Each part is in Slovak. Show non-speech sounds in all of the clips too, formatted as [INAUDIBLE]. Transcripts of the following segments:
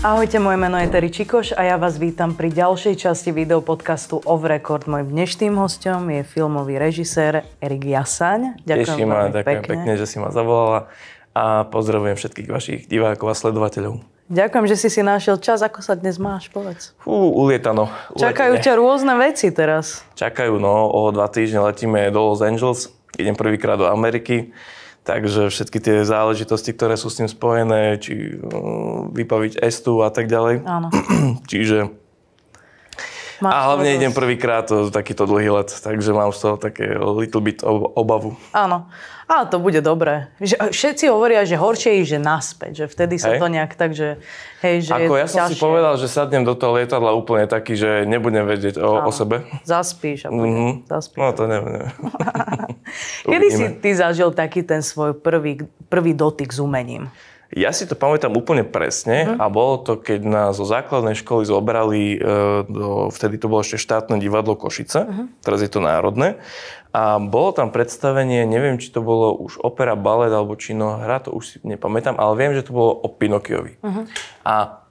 Ahojte, moje meno je Terry Čikoš a ja vás vítam pri ďalšej časti videopodcastu Off Record. Mojim dnešným hostom je filmový režisér Erik Jasaň. Ďakujem Teší ma, ďakujem pekne. pekne, že si ma zavolala a pozdravujem všetkých vašich divákov a sledovateľov. Ďakujem, že si si našiel čas. Ako sa dnes máš, povedz? Hú, ulietano. Uletene. Čakajú ťa rôzne veci teraz. Čakajú, no. O dva týždne letíme do Los Angeles. Idem prvýkrát do Ameriky Takže všetky tie záležitosti, ktoré sú s tým spojené, či mm, vypaviť estu a tak ďalej. Áno. [CLEARS THROAT] Čiže... Máš a hlavne idem prvýkrát takýto dlhý let, takže mám z toho také little bit obavu. Áno. A to bude dobré. Že všetci hovoria, že horšie je, že naspäť, že vtedy sa hej. to nejak tak, že hej, že Ako ja som ťažšie. si povedal, že sadnem do toho lietadla úplne taký, že nebudem vedieť o, o sebe. Zaspíš a bude. Mm-hmm. Zaspíš. No to neviem. neviem. [LAUGHS] [LAUGHS] Kedy si ty zažil taký ten svoj prvý, prvý dotyk s umením? Ja si to pamätám úplne presne mm. a bolo to, keď nás zo základnej školy zobrali, e, do, vtedy to bolo ešte štátne divadlo Košice, mm. teraz je to národné. A bolo tam predstavenie, neviem, či to bolo už opera, balet alebo hra, to už si nepamätám, ale viem, že to bolo o Pinokiovi. Mm. A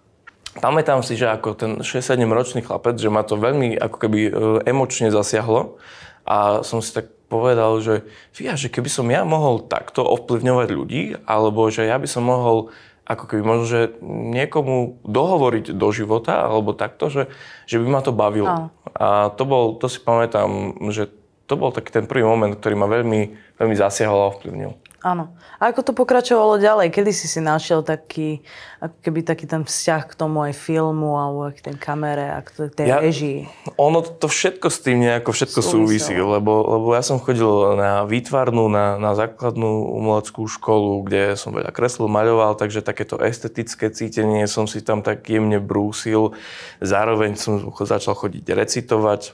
pamätám si, že ako ten 6-7 ročný chlapec, že ma to veľmi ako keby e, emočne zasiahlo a som si tak povedal, že fia, že keby som ja mohol takto ovplyvňovať ľudí, alebo že ja by som mohol ako keby možno, že niekomu dohovoriť do života, alebo takto, že, že by ma to bavilo. No. A to bol, to si pamätám, že to bol taký ten prvý moment, ktorý ma veľmi, veľmi zasiahol a ovplyvnil. Áno. A ako to pokračovalo ďalej? Kedy si si našiel taký, ako keby taký ten vzťah k tomu aj filmu alebo k tej kamere a k tej ja, režii? Ono to všetko s tým nejako všetko súvisí, lebo, lebo ja som chodil na výtvarnú, na, na základnú umeleckú školu, kde som veľa kreslil, maľoval, takže takéto estetické cítenie som si tam tak jemne brúsil. Zároveň som začal chodiť recitovať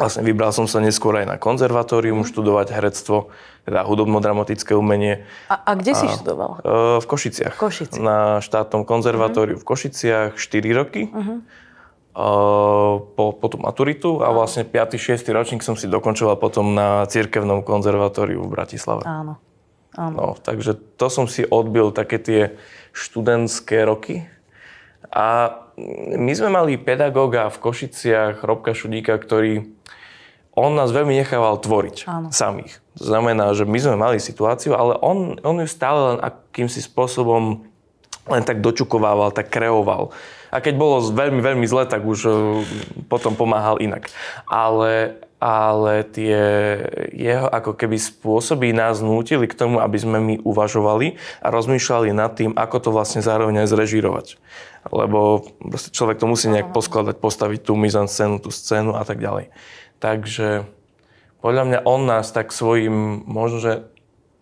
Vlastne vybral som sa neskôr aj na konzervatórium študovať herectvo, teda hudobno-dramatické umenie. A, a kde a, si študoval? E, v Košiciach. Košici. Na štátnom konzervatóriu mm. v Košiciach 4 roky. Uh-huh. Po, po tú maturitu a vlastne 5. 6. ročník som si dokončoval potom na Cirkevnom konzervatóriu v Bratislave. Áno. Áno. No, takže to som si odbil také tie študentské roky. A my sme mali pedagóga v Košiciach, Robka Šudíka, ktorý on nás veľmi nechával tvoriť Áno. samých. To znamená, že my sme mali situáciu, ale on, on ju stále len akýmsi spôsobom len tak dočukovával, tak kreoval. A keď bolo veľmi, veľmi zle, tak už eh, potom pomáhal inak. Ale, ale tie jeho ako keby spôsoby nás nútili k tomu, aby sme my uvažovali a rozmýšľali nad tým, ako to vlastne zároveň aj zrežírovať. Lebo človek to musí nejak poskladať, postaviť tú scénu, tú scénu a tak ďalej. Takže podľa mňa on nás tak svojim, možno, že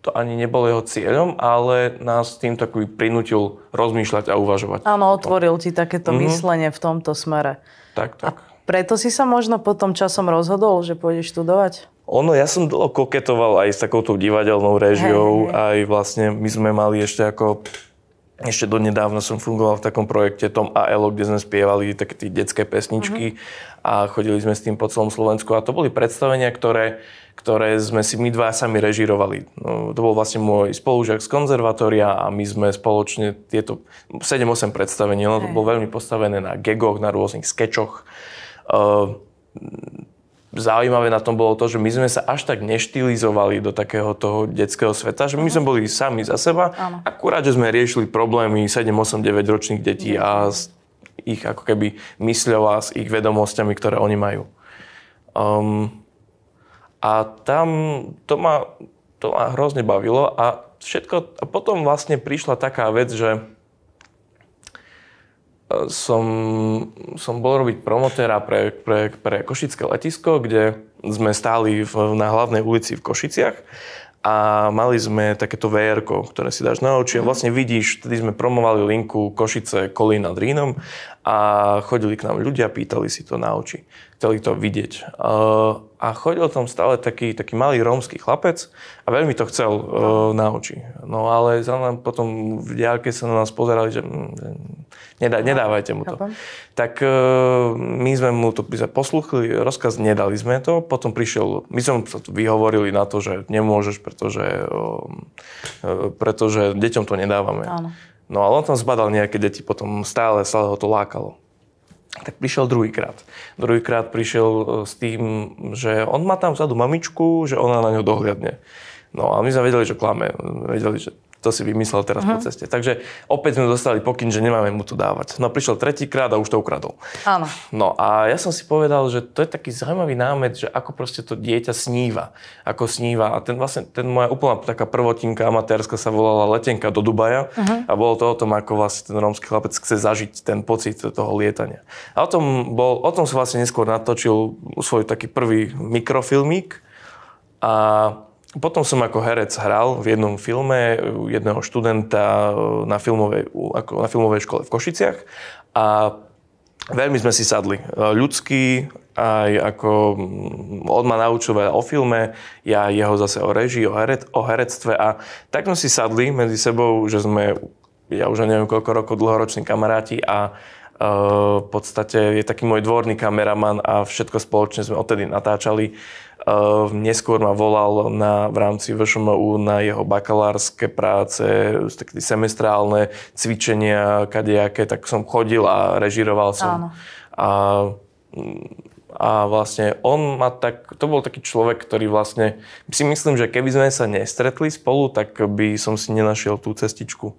to ani nebol jeho cieľom, ale nás tým takový prinútil rozmýšľať a uvažovať. Áno, otvoril ti takéto mm-hmm. myslenie v tomto smere. Tak, tak. A preto si sa možno potom časom rozhodol, že pôjdeš študovať? Ono, ja som dlho koketoval aj s takouto divadelnou režiou, hey, hey. aj vlastne my sme mali ešte ako ešte nedávna som fungoval v takom projekte Tom a Elo, kde sme spievali také tie detské pesničky mm-hmm. a chodili sme s tým po celom Slovensku a to boli predstavenia, ktoré, ktoré sme si my dva sami režirovali. No, to bol vlastne môj spolužiak z konzervatória a my sme spoločne tieto 7-8 predstavení, no, to bolo veľmi postavené na gegoch, na rôznych skečoch. Uh, ehm, zaujímavé na tom bolo to, že my sme sa až tak neštilizovali do takého toho detského sveta, že my sme mhm. boli sami za seba, akurát, že sme riešili problémy 7, 8, 9 ročných detí mhm. a s ich ako keby mysľou a s ich vedomosťami, ktoré oni majú. Um, a tam to ma, to ma hrozne bavilo a všetko, a potom vlastne prišla taká vec, že som, som bol robiť promotéra pre, pre, pre Košické letisko, kde sme stáli v, na hlavnej ulici v Košiciach a mali sme takéto vr ktoré si dáš na oči a mhm. vlastne vidíš, vtedy sme promovali linku Košice Kolí nad Rínom a chodili k nám ľudia, pýtali si to na oči, chceli to vidieť. Uh, a chodil tam stále taký, taký malý rómsky chlapec a veľmi to chcel uh, no. na oči. No ale za nám potom v diálke sa na nás pozerali, že mm, Nedá, nedávajte mu to. Chápam. Tak e, my sme mu to posluchli, rozkaz nedali sme to, potom prišiel, my sme sa vyhovorili na to, že nemôžeš, pretože, e, pretože deťom to nedávame. Áno. No ale on tam zbadal nejaké deti, potom stále, stále ho to lákalo. Tak prišiel druhýkrát. Druhýkrát prišiel e, s tým, že on má tam vzadu mamičku, že ona na ňo dohľadne. No a my sme vedeli, že klame. Vedeli, že to si vymyslel teraz uh-huh. po ceste. Takže opäť sme dostali pokyn, že nemáme mu to dávať. No prišiel tretíkrát a už to ukradol. Áno. No a ja som si povedal, že to je taký zaujímavý námet, že ako proste to dieťa sníva. Ako sníva. A ten vlastne, ten moja úplná taká prvotinka amatérska sa volala Letenka do Dubaja uh-huh. a bolo to o tom, ako vlastne ten rómsky chlapec chce zažiť ten pocit toho lietania. A o tom, bol, o tom som vlastne neskôr natočil svoj taký prvý mikrofilmík a potom som ako herec hral v jednom filme jedného študenta e, na filmovej, ako na filmovej škole v Košiciach a veľmi sme si sadli. E, ľudský, aj ako mm, on ma naučil o filme, ja jeho zase o režii, o, herec, o herectve a tak sme si sadli medzi sebou, že sme, ja už neviem koľko rokov, dlhoroční kamaráti a e, v podstate je taký môj dvorný kameraman a všetko spoločne sme odtedy natáčali. Ehm, neskôr ma volal na, v rámci VŠMU na jeho bakalárske práce, také semestrálne cvičenia, kadejaké, tak som chodil a režiroval som. Áno. A, a vlastne on ma tak, to bol taký človek, ktorý vlastne, si myslím, že keby sme sa nestretli spolu, tak by som si nenašiel tú cestičku.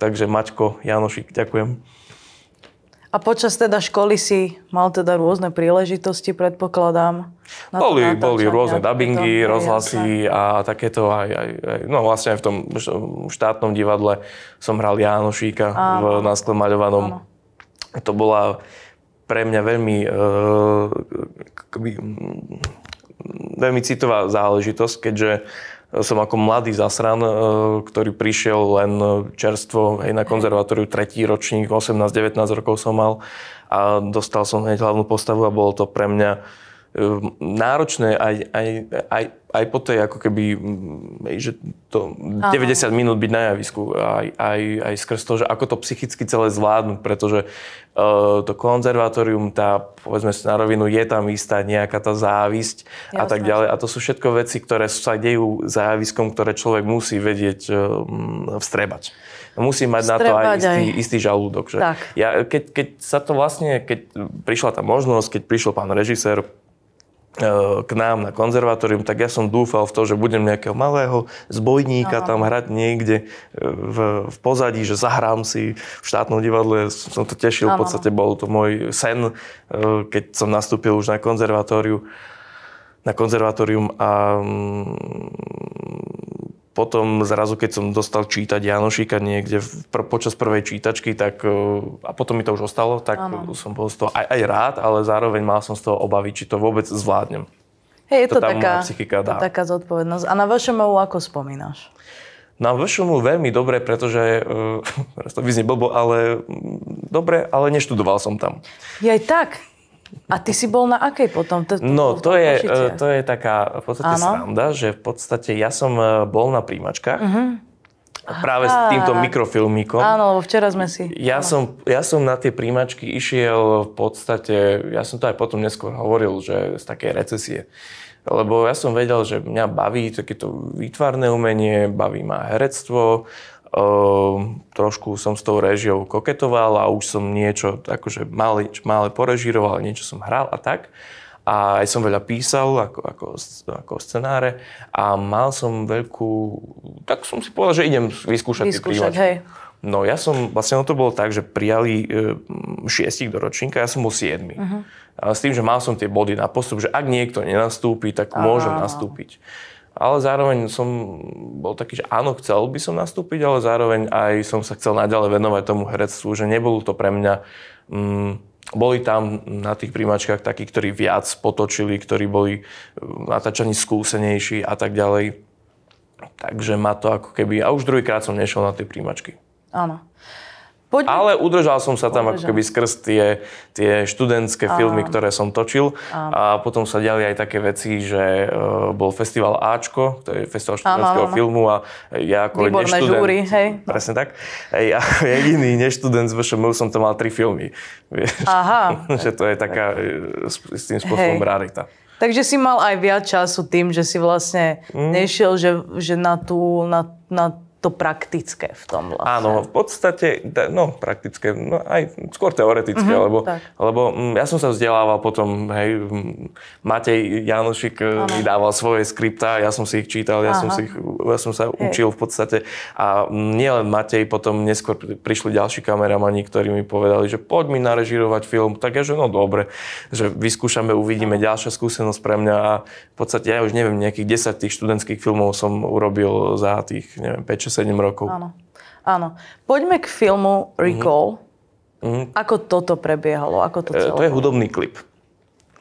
Takže Maťko, Janošik, ďakujem. A počas teda školy si mal teda rôzne príležitosti, predpokladám. Na boli, natáčania, boli rôzne dubbingy, rozhlasy a takéto aj, aj, aj, no vlastne aj v tom štátnom divadle som hral Jánošíka áno. v Nasklemaľovanom. Áno. To bola pre mňa veľmi uh, e, kby, veľmi citová záležitosť, keďže som ako mladý zasran, e, ktorý prišiel len čerstvo hej, na konzervatóriu, tretí ročník, 18-19 rokov som mal a dostal som hneď hlavnú postavu a bolo to pre mňa Ehm, náročné aj, aj, aj, aj po tej ako keby, že to 90 Aha. minút byť na javisku aj, aj, aj skrz to, že ako to psychicky celé zvládnuť, pretože uh, to konzervatórium, tá povedzme na rovinu, je tam istá nejaká tá závisť ja a tak ďalej. A to sú všetko veci, ktoré sa dejú za javiskom, ktoré človek musí vedieť um, vstrebať. Musí mať vstrebať na to aj istý, aj. istý žalúdok. Že? Tak. Ja, keď, keď sa to vlastne, keď prišla tá možnosť, keď prišiel pán režisér, E, k nám na konzervatórium, tak ja som dúfal v to, že budem nejakého malého zbojníka Aha. No. tam hrať niekde e, v, v pozadí, že zahrám si v štátnom divadle. Som to tešil, Aha. v podstate bol to môj sen, e, keď som nastúpil už na konzervatóriu na konzervatórium a mm, potom zrazu, keď som dostal čítať Janošika niekde v, pr- počas prvej čítačky, tak e, a potom mi to už ostalo, tak ano. som bol z toho aj, aj rád, ale zároveň mal som z toho obavy, či to vôbec zvládnem. Hej, je to, to taká, to taká zodpovednosť. A na VŠMU ako spomínaš? Na VŠMU veľmi dobre, pretože, uh, [LAUGHS] to vyznie blbo, ale mm, dobre, ale neštudoval som tam. Je aj tak? A ty si bol na akej potom? To, to no, to je, e, to je taká v podstate ano? sranda, že v podstate ja som e, bol na príjimačkách. Uh-huh. Mhm. Práve Aha. s týmto mikrofilmíkom. Áno, lebo včera sme si... Ja, no. som, ja som na tie príjimačky išiel v podstate, ja som to aj potom neskôr hovoril, že z také recesie. Lebo ja som vedel, že mňa baví takéto výtvarné umenie, baví ma herectvo, Ehm, trošku som s tou režiou koketoval a už som niečo akože malé, malé porežíroval, niečo som hral a tak. A aj som veľa písal ako, ako, ako scenáre a mal som veľkú... Tak som si povedal, že idem vyskúšať, vyskúšať hej. No ja som, vlastne to bolo tak, že prijali e, šiestich do ročníka, ja som bol siedmi. Uh-huh. Mhm. s tým, že mal som tie body na postup, že ak niekto nenastúpi, tak Aha. môžem nastúpiť ale zároveň som bol taký, že áno, chcel by som nastúpiť, ale zároveň aj som sa chcel naďalej venovať tomu herectvu, že nebolo to pre mňa... Mm, boli tam na tých príjmačkách takí, ktorí viac potočili, ktorí boli mm, natáčaní skúsenejší a tak ďalej. Takže ma to ako keby... A už druhýkrát som nešiel na tie príjmačky. Áno. Poďme. Ale udržal som sa tam udržal. ako keby skrz tie, tie študentské a... filmy, ktoré som točil. A... a potom sa diali aj také veci, že uh, bol festival Ačko, to je festival študentského filmu a ja ako Výborné neštudent... žúry, hej. Presne tak. Ej, ako [LAUGHS] jediný neštudent z VŠMU som to mal tri filmy. Vieš? Aha. [LAUGHS] že to je taká e, s tým spôsobom hej. rarita. Takže si mal aj viac času tým, že si vlastne mm. nešiel že, že na tú, na, na to praktické v tom vlastne. Áno, v podstate, no praktické, no aj skôr teoretické, mm-hmm, lebo, lebo mm, ja som sa vzdelával potom, hej, Matej Janošik vydával eh, mi dával svoje skriptá, ja som si ich čítal, ja Aha. som si ich ja som sa hey. učil v podstate. A nielen Matej, potom neskôr prišli ďalší kameramani, ktorí mi povedali, že poď mi narežírovať film. Tak ja, že no dobre, že vyskúšame, uvidíme. Ďalšia skúsenosť pre mňa a v podstate ja už neviem, nejakých 10 tých študentských filmov som urobil za tých, neviem, 5-7 rokov. Áno. Áno. Poďme k filmu mhm. Recall. Mm-hmm. Ako toto prebiehalo? Ako to, e, celé? E, to je hudobný klip.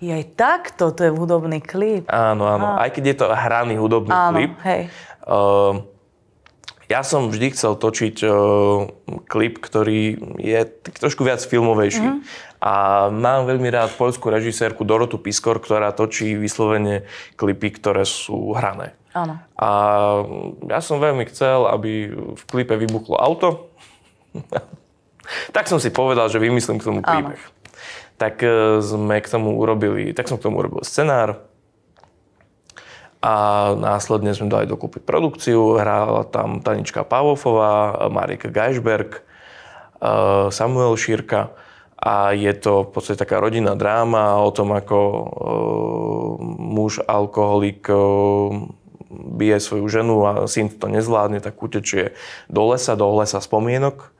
Je aj takto, to je hudobný klip. Áno, áno. Á. Aj keď je to hraný hudobný áno, klip, hej. Ehm, ja som vždy chcel točiť ehm, klip, ktorý je trošku viac filmovejší. Mm. A mám veľmi rád poľskú režisérku Dorotu Piskor, ktorá točí vyslovene klipy, ktoré sú hrané. Áno. A ja som veľmi chcel, aby v klipe vybuchlo auto. [LAUGHS] tak som si povedal, že vymyslím k tomu príbeh. Áno. Tak eh, sme k tomu urobili, tak som k tomu urobil scenár, a následne sme dali dokúpiť produkciu. Hrála tam Tanička Pavofová, Marika Geisberg, e, Samuel Šírka a je to v podstate taká rodinná dráma o tom, ako e, muž, alkoholik e, bije svoju ženu a syn to nezvládne, tak utečie do lesa, do lesa spomienok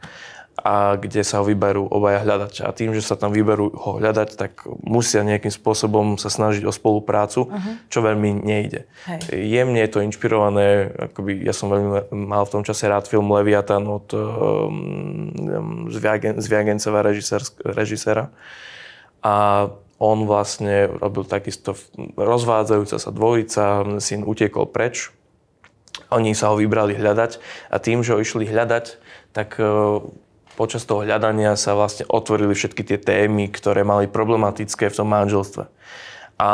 a kde sa ho vyberú obaja hľadača. A tým, že sa tam vyberú ho hľadať, tak musia nejakým spôsobom sa snažiť o spoluprácu, uh-huh. čo veľmi nejde. Hej. Jemne je to inšpirované, akoby, ja som veľmi mal v tom čase rád film Leviathan od um, ehm, Zviagenceva režiséra. A on vlastne robil takisto rozvádzajúca sa dvojica, syn utekol preč, oni sa ho vybrali hľadať a tým, že ho išli hľadať, tak počas toho hľadania sa vlastne otvorili všetky tie témy, ktoré mali problematické v tom manželstve. A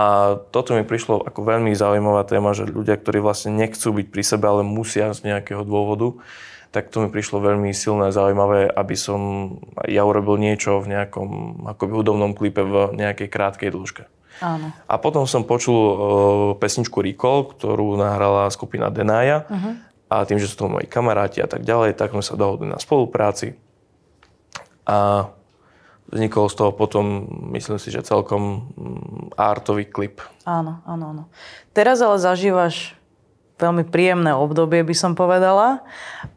toto mi prišlo ako veľmi zaujímavá téma, že ľudia, ktorí vlastne nechcú byť pri sebe, ale musia z nejakého dôvodu, tak to mi prišlo veľmi silné a zaujímavé, aby som ja urobil niečo v nejakom akoby hudobnom klipe v nejakej krátkej dĺžke. Áno. A potom som počul uh, pesničku Recall, ktorú nahrala skupina Denaya uh-huh. Mhm. a tým, že sú to moji kamaráti a tak ďalej, tak sme sa dohodli na spolupráci a vznikol z toho potom, myslím si, že celkom mm, artový klip. Áno, áno, áno. Teraz ale zažívaš veľmi príjemné obdobie, by som povedala.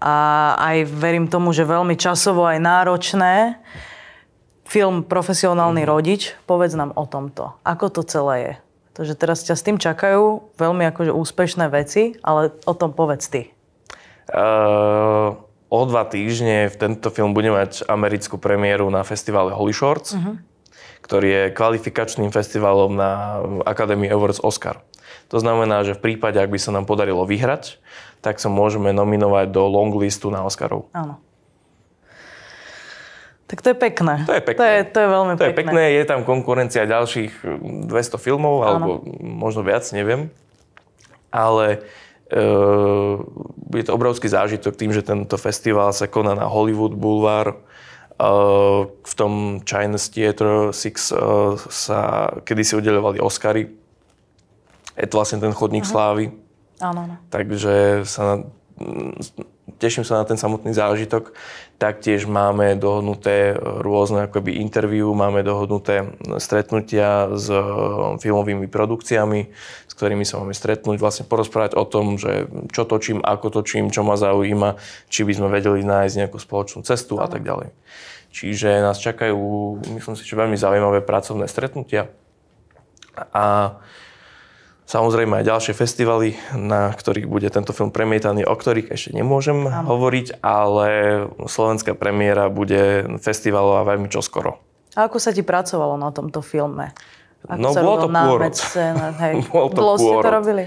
A aj verím tomu, že veľmi časovo aj náročné. Film Profesionálny mm. rodič, povedz nám o tomto. Ako to celé je? Takže teraz ťa s tým čakajú veľmi akože úspešné veci, ale o tom povedz ty. Uh, o dva týždne v tento film bude mať americkú premiéru na festivale Holy Shorts, uh-huh. ktorý je kvalifikačným festivalom na Academy Awards Oscar. To znamená, že v prípade, ak by sa nám podarilo vyhrať, tak sa môžeme nominovať do longlistu na Oscarov. Áno. Tak to je pekné. To je pekné. To je, to je veľmi to pekné. je pekné. Je tam konkurencia ďalších 200 mm, filmov, alebo možno viac, neviem. Ale Ehm, je to obrovský zážitok tým, že tento festival sa koná na Hollywood Boulevard. Ehm, v tom China's Theatre ehm, 6 sa kedysi udelovali Oscary. Je to vlastne ten chodník Aha. slávy. Áno, áno. Takže sa teším sa na ten samotný zážitok. Taktiež máme dohodnuté rôzne akoby interview, máme dohodnuté stretnutia s eh, filmovými produkciami, s ktorými sa máme stretnúť, vlastne porozprávať o tom, že čo točím, ako točím, čo ma zaujíma, či by sme vedeli nájsť nejakú spoločnú cestu a tak ďalej. Čiže nás čakajú, myslím si, že veľmi zaujímavé pracovné stretnutia. A Samozrejme aj ďalšie festivaly, na ktorých bude tento film premietaný, o ktorých ešte nemôžem Áno. hovoriť, ale slovenská premiéra bude festivalová veľmi čoskoro. A ako sa ti pracovalo na tomto filme? Ako no, sa bolo to pôrod. scéna, [LAUGHS] hej. to ste to robili?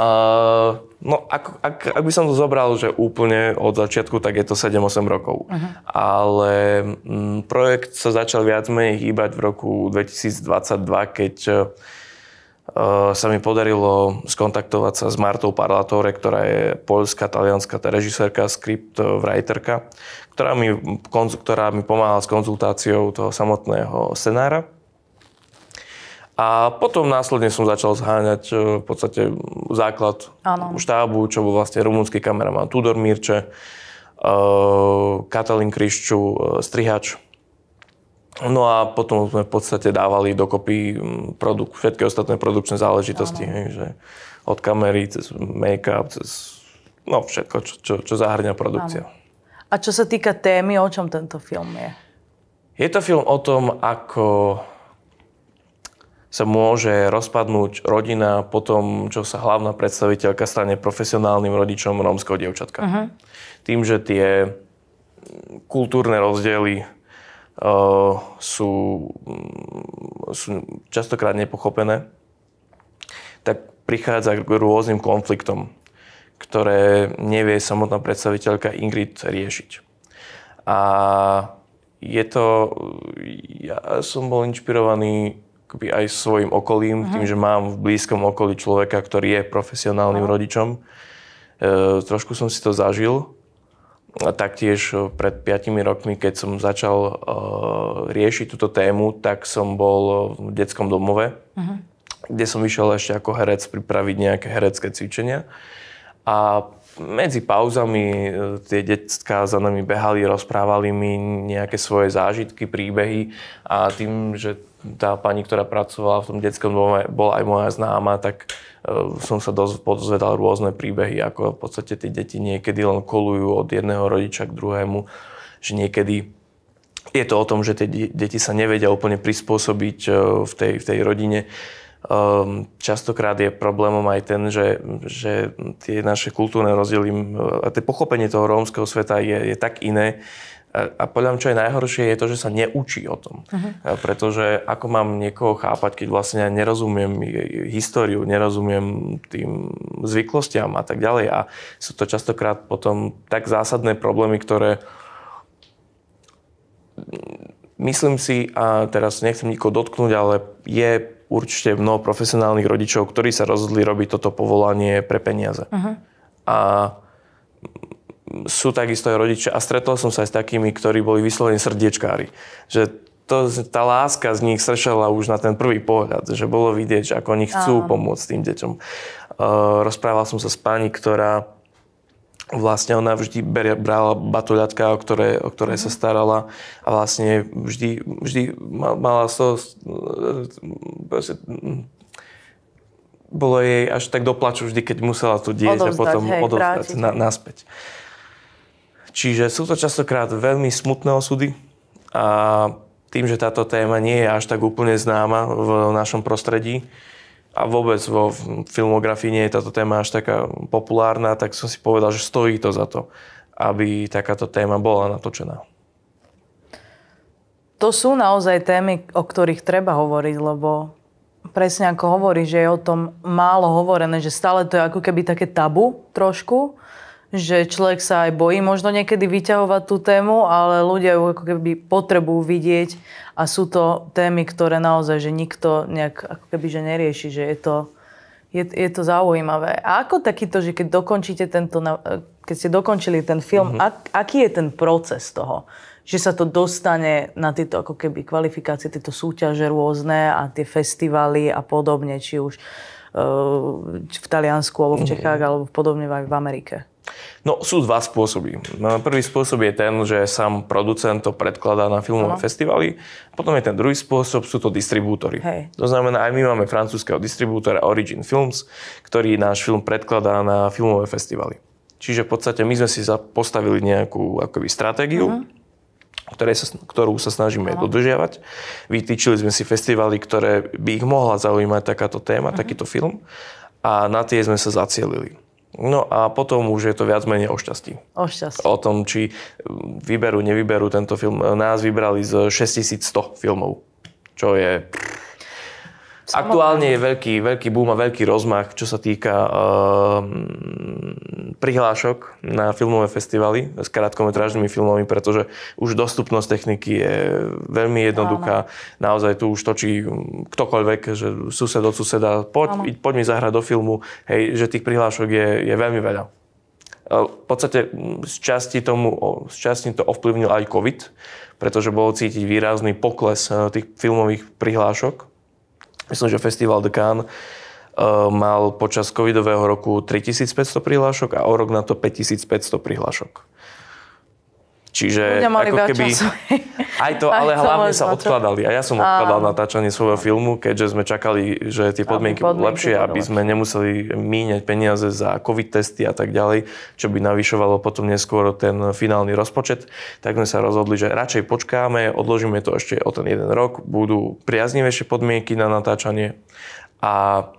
Uh, no, ak, ak, ak by som to zobral, že úplne od začiatku, tak je to 7-8 rokov. Uh-huh. Ale m, mm, projekt sa začal viac menej hýbať v roku 2022, keď Eh, sa mi podarilo skontaktovať sa s Martou Parlatore, ktorá je poľská, talianská režisérka, script eh, writerka, ktorá mi, ktorá mi pomáhala s konzultáciou toho samotného scenára. A potom následne som začal zháňať eh, v podstate základ ano. štábu, čo bol vlastne rumúnsky kameraman Tudor Mirče, Katalin Krišču, strihač No a potom sme v podstate dávali dokopy mm, produk- všetky ostatné produkčné záležitosti, hej, že od kamery, cez make-up, cez no všetko, čo, čo, čo zahrňa produkcia. No. A čo sa týka témy, o čom tento film je? Je to film o tom, ako sa môže rozpadnúť rodina po tom, čo sa hlavná predstaviteľka stane profesionálnym rodičom rómskeho dievčatka. Uh-huh. Tým, že tie kultúrne rozdiely sú, mm, sú častokrát nepochopené, tak prichádza k rôznym konfliktom, ktoré nevie samotná predstaviteľka Ingrid riešiť. A je to, ja som bol inšpirovaný aj svojim okolím, uh-huh. tým, že mám v blízkom okolí človeka, ktorý je profesionálnym uh-huh. rodičom. E, trošku som si to zažil taktiež eh, pred 5 rokmi, keď som začal uh, riešiť túto tému, tak som bol eh, v detskom domove, uh-huh. kde som išiel ešte ako herec pripraviť nejaké herecké cvičenia. A medzi pauzami tie detská za nami behali, rozprávali mi nejaké svoje zážitky, príbehy a tým, že tá pani, ktorá pracovala v tom detskom dome, bola aj moja známa, tak Ehm, som sa dozvedal rôzne príbehy, ako v podstate tie deti niekedy len kolujú od jedného rodiča k druhému, že niekedy je to o tom, že tie deti sa nevedia úplne prispôsobiť ehm, v tej, v tej rodine. Ehm, častokrát je problémom aj ten, že, že tie naše kultúrne rozdiely a to pochopenie toho rómskeho sveta je, je tak iné, a, a podľa mňa, čo je najhoršie, je to, že sa neučí o tom. Uh-huh. Pretože ako mám niekoho chápať, keď vlastne ja nerozumiem históriu, nerozumiem tým zvyklostiam a tak ďalej. A sú to častokrát potom tak zásadné problémy, ktoré myslím si, a teraz nechcem nikoho dotknúť, ale je určite mnoho profesionálnych rodičov, ktorí sa rozhodli robiť toto povolanie pre peniaze. Uh-huh. A sú takisto aj rodičia a stretol som sa aj s takými, ktorí boli vyslovene srdiečkári. Že to, tá láska z nich sršala už na ten prvý pohľad, že bolo vidieť, že ako oni chcú Aha. pomôcť tým deťom. E, rozprával som sa s pani, ktorá vlastne ona vždy beria, brala batuľatka, o ktoré, o ktoré sa starala a vlastne vždy, vždy mala so, bolo jej až tak doplaču vždy, keď musela tu dieťa odovzdať, potom hej, odovzdať na, naspäť. Čiže sú to častokrát veľmi smutné osudy a tým, že táto téma nie je až tak úplne známa v našom prostredí a vôbec vo filmografii nie je táto téma až taká populárna, tak som si povedal, že stojí to za to, aby takáto téma bola natočená. To sú naozaj témy, o ktorých treba hovoriť, lebo presne ako hovorí, že je o tom málo hovorené, že stále to je ako keby také tabu trošku že človek sa aj bojí možno niekedy vyťahovať tú tému, ale ľudia ju ako keby potrebujú vidieť a sú to témy, ktoré naozaj, že nikto nejak ako keby, že nerieši, že je to, je, je to zaujímavé. A ako takýto, že keď dokončíte tento, keď ste dokončili ten film, mm-hmm. ak, aký je ten proces toho? Že sa to dostane na tieto ako keby kvalifikácie, tieto súťaže rôzne a tie festivaly a podobne, či už eh, v Taliansku alebo v mhm. Čechách alebo podobne aj v Amerike. No sú dva spôsoby. No, prvý spôsob je ten, že sám producent to predkladá na filmové no. festivaly. Potom je ten druhý spôsob, sú to distribútory. Hej. To znamená, aj my máme francúzského distribútora Origin Films, ktorý náš film predkladá na filmové festivaly. Čiže v podstate my sme si postavili nejakú akoby, stratégiu, uh-huh ktoré sa, ktorú sa snažíme ano. dodržiavať. Vytýčili sme si festivály, ktoré by ich mohla zaujímať takáto téma, uh-huh. takýto film a na tie sme sa zacielili. No a potom už je to viac menej o šťastí. O šťastí. O tom, či vyberú, nevyberú tento film. Nás vybrali z 6100 filmov, čo je Aktuálne je veľký, veľký boom a veľký rozmach, čo sa týka e, prihlášok na filmové festivaly s krátkometrážnymi filmami, pretože už dostupnosť techniky je veľmi jednoduchá. Áno. Naozaj tu už točí ktokoľvek, že sused od suseda, poď, Áno. poď mi zahrať do filmu, hej, že tých prihlášok je, je veľmi veľa. E, v podstate z časti, tomu, z časti to ovplyvnil aj COVID, pretože bol cítiť výrazný pokles e, tých filmových prihlášok Myslím, že Festival de Cannes e, mal počas covidového roku 3500 prihlášok a o rok na to 5500 prihlášok. Čiže Ľudia mali ako keby... Aj to, [LAUGHS] ale hlavne sa odkladali. A ja som odkladal a... natáčanie svojho filmu, keďže sme čakali, že tie podmienky, budú lepšie, aby sme nemuseli míňať peniaze za COVID testy a tak ďalej, čo by navyšovalo potom neskôr ten finálny rozpočet. Tak sme sa rozhodli, že radšej počkáme, odložíme to ešte o ten jeden rok, budú priaznivejšie podmienky na natáčanie a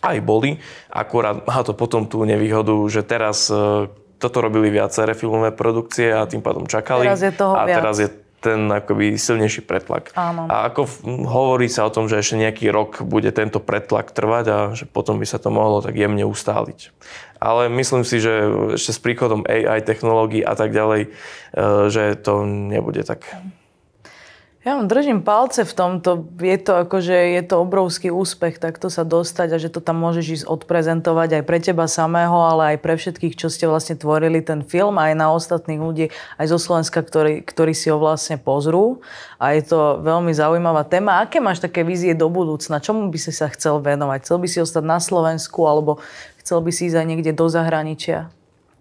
aj boli, akurát má to potom tú nevýhodu, že teraz e, toto robili viaceré filmové produkcie a tým pádom čakali. Teraz je toho a viac. teraz je ten akoby silnejší pretlak. Áno. A ako hovorí sa o tom, že ešte nejaký rok bude tento pretlak trvať a že potom by sa to mohlo tak jemne ustáliť. Ale myslím si, že ešte s príchodom AI technológií a tak ďalej, e, že to nebude tak ja vám držím palce v tomto. Je to, akože, je to obrovský úspech takto sa dostať a že to tam môžeš ísť odprezentovať aj pre teba samého, ale aj pre všetkých, čo ste vlastne tvorili ten film, aj na ostatných ľudí, aj zo Slovenska, ktorí, ktorí si ho vlastne pozrú. A je to veľmi zaujímavá téma. Aké máš také vízie do budúcna? Čomu by si sa chcel venovať? Chcel by si ostať na Slovensku alebo chcel by si ísť aj niekde do zahraničia?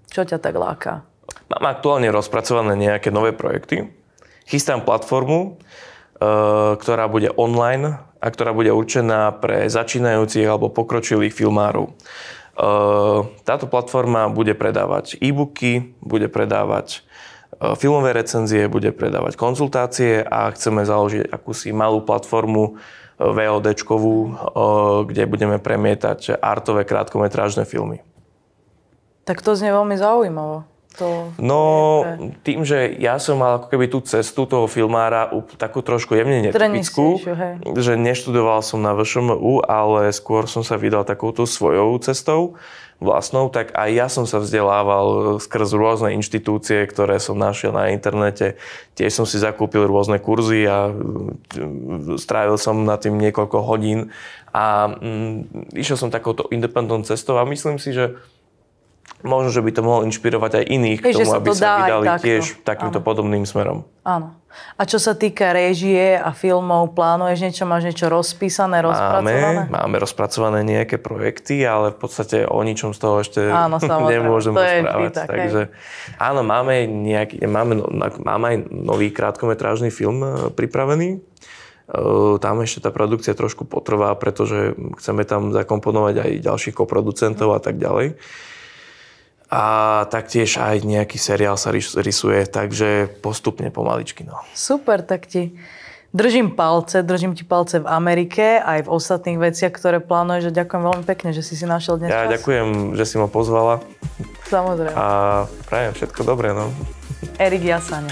Čo ťa tak láka? Mám aktuálne rozpracované nejaké nové projekty, Chystám platformu, e, ktorá bude online a ktorá bude určená pre začínajúcich alebo pokročilých filmárov. E, táto platforma bude predávať e-booky, bude predávať e, filmové recenzie, bude predávať konzultácie a chceme založiť akúsi malú platformu vod kde budeme premietať artové krátkometrážne filmy. Tak to znie veľmi zaujímavo to? No, tým, že ja som mal ako keby tú cestu toho filmára takú trošku jemne netypickú, že neštudoval som na VŠMU, ale skôr som sa vydal takouto svojou cestou vlastnou, tak aj ja som sa vzdelával skrz rôzne inštitúcie, ktoré som našiel na internete. Tiež som si zakúpil rôzne kurzy a mm, strávil som na tým niekoľko hodín a mm, išiel som takouto independent cestou a myslím si, že možno, že by to mohlo inšpirovať aj iných Hej, k tomu, aby to sa vydali takto. tiež takýmto Áno. podobným smerom. Áno. A čo sa týka režie a filmov, plánuješ niečo? Máš niečo rozpísané, rozpracované? Máme, máme rozpracované nejaké projekty, ale v podstate o ničom z toho ešte áno, [LAUGHS] nemôžem to rozprávať. Tak, Takže, áno, máme, nejaký, máme, no, máme aj nový krátkometrážny film e, pripravený. E, tam ešte tá produkcia trošku potrvá, pretože chceme tam zakomponovať aj ďalších koproducentov a tak ďalej a taktiež aj nejaký seriál sa rysuje, takže postupne pomaličky. No. Super, tak ti držím palce, držím ti palce v Amerike aj v ostatných veciach, ktoré plánuješ a ďakujem veľmi pekne, že si si našiel dnes Ja čas. ďakujem, že si ma pozvala. Samozrejme. A prajem všetko dobré, no. Erik Jasane.